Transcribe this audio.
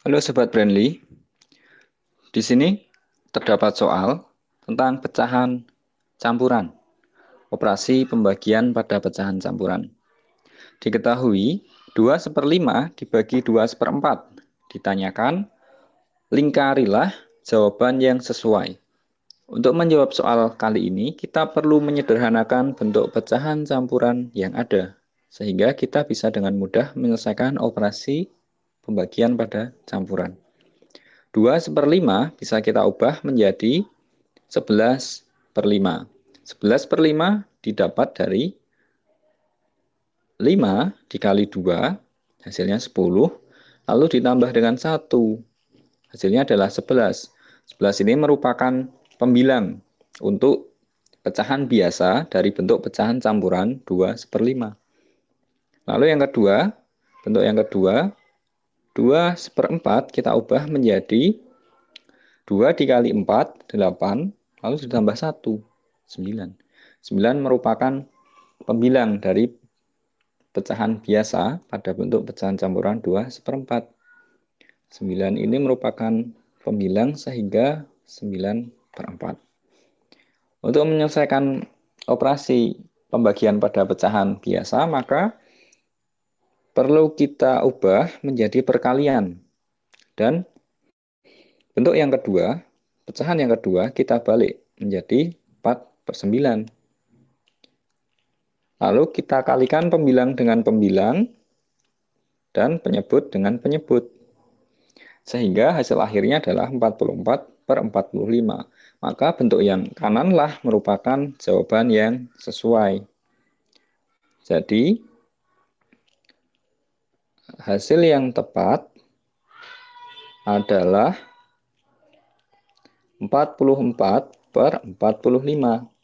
Halo Sobat Brandly, di sini terdapat soal tentang pecahan campuran, operasi pembagian pada pecahan campuran. Diketahui 2 seperlima dibagi 2 seperempat. Ditanyakan, lingkarilah jawaban yang sesuai. Untuk menjawab soal kali ini, kita perlu menyederhanakan bentuk pecahan campuran yang ada, sehingga kita bisa dengan mudah menyelesaikan operasi pembagian pada campuran. 2 5 bisa kita ubah menjadi 11 per 5. 11 per 5 didapat dari 5 dikali 2, hasilnya 10, lalu ditambah dengan 1, hasilnya adalah 11. 11 ini merupakan pembilang untuk pecahan biasa dari bentuk pecahan campuran 2 seper 5. Lalu yang kedua, bentuk yang kedua 2 seperempat kita ubah menjadi 2 dikali 4, 8, lalu ditambah 1, 9. 9 merupakan pembilang dari pecahan biasa pada bentuk pecahan campuran 2 seperempat. 9 ini merupakan pembilang sehingga 9 per 4. Untuk menyelesaikan operasi pembagian pada pecahan biasa, maka perlu kita ubah menjadi perkalian. Dan bentuk yang kedua, pecahan yang kedua kita balik menjadi 4 per 9. Lalu kita kalikan pembilang dengan pembilang dan penyebut dengan penyebut. Sehingga hasil akhirnya adalah 44 per 45. Maka bentuk yang kananlah merupakan jawaban yang sesuai. Jadi, hasil yang tepat adalah 44 per 45.